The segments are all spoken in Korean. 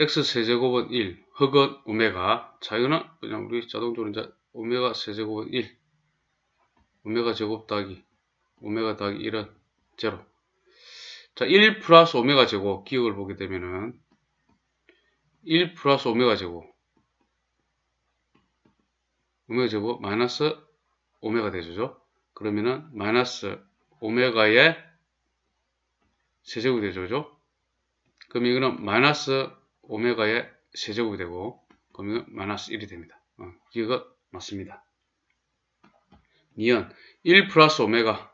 x 세제곱은 1, 흑은 오메가, 자연은 그냥 우리 자동적으로 이제 오메가 세제곱은 1, 오메가 제곱 더하기, 오메가 더하기 1은 0. 자, 1 플러스 오메가 제곱, 기억을 보게 되면은 1 플러스 오메가 제곱, 오메가 제곱 마이너스 오메가 되죠. 그러면은 마이너스 오메가의 세제곱이 되죠. 그럼 이거는 마이너스 오메가의 세제곱이 되고 그러면 마이너스 1이 됩니다. 어, 이거 맞습니다. 니은 1 플러스 오메가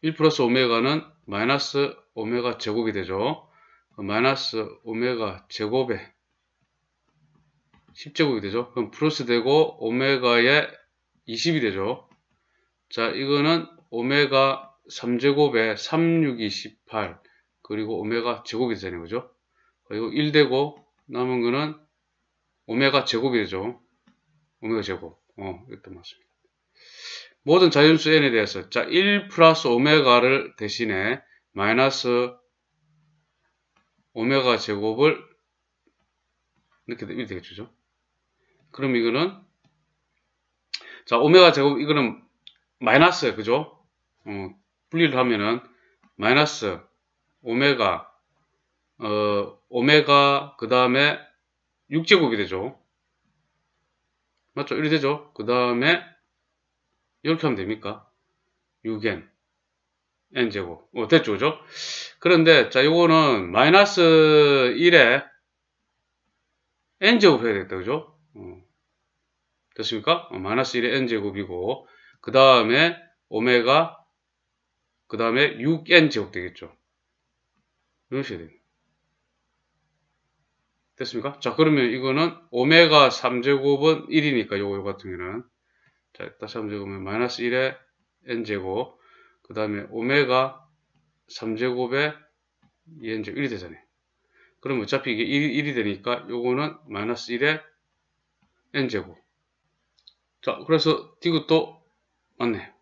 1 플러스 오메가는 마이너스 오메가 제곱이 되죠. 마이너스 오메가 제곱에 10제곱이 되죠. 그럼 플러스 되고 오메가에 20이 되죠. 자 이거는 오메가 3제곱에 3628 그리고 오메가 제곱이 되잖아요. 그죠? 이거 1 되고 남은 거는 오메가 제곱이 죠 오메가 제곱. 어, 이것도 맞습니다. 모든 자연수 n에 대해서 자, 1 플러스 오메가를 대신에 마이너스 오메가 제곱을 이렇게, 되면 되겠죠. 그럼 이거는 자, 오메가 제곱 이거는 마이너스 그죠? 어, 분리를 하면은 마이너스 오메가, 어, 오메가, 그 다음에 6제곱이 되죠. 맞죠? 이렇게 되죠? 그 다음에 이렇게 하면 됩니까? 6n, n제곱. 어, 됐죠? 그죠? 그런데, 자, 요거는 마이너스 1에 n제곱 해야 되겠다. 그죠? 어. 됐습니까? 어, 마이너스 1에 n제곱이고, 그 다음에 오메가, 그 다음에 6n제곱 되겠죠. 이으셔야 됩니다. 됐습니까? 자 그러면 이거는 오메가 3제곱은 1이니까 요거 요 같은 경우는 자 다시 한번 적으면 마이너스 1의 n제곱 그 다음에 오메가 3제곱의 2n제곱 1이 되잖아요. 그럼 어차피 이게 1, 이 되니까 요거는 마이너스 1의 n제곱 자 그래서 이것도 맞네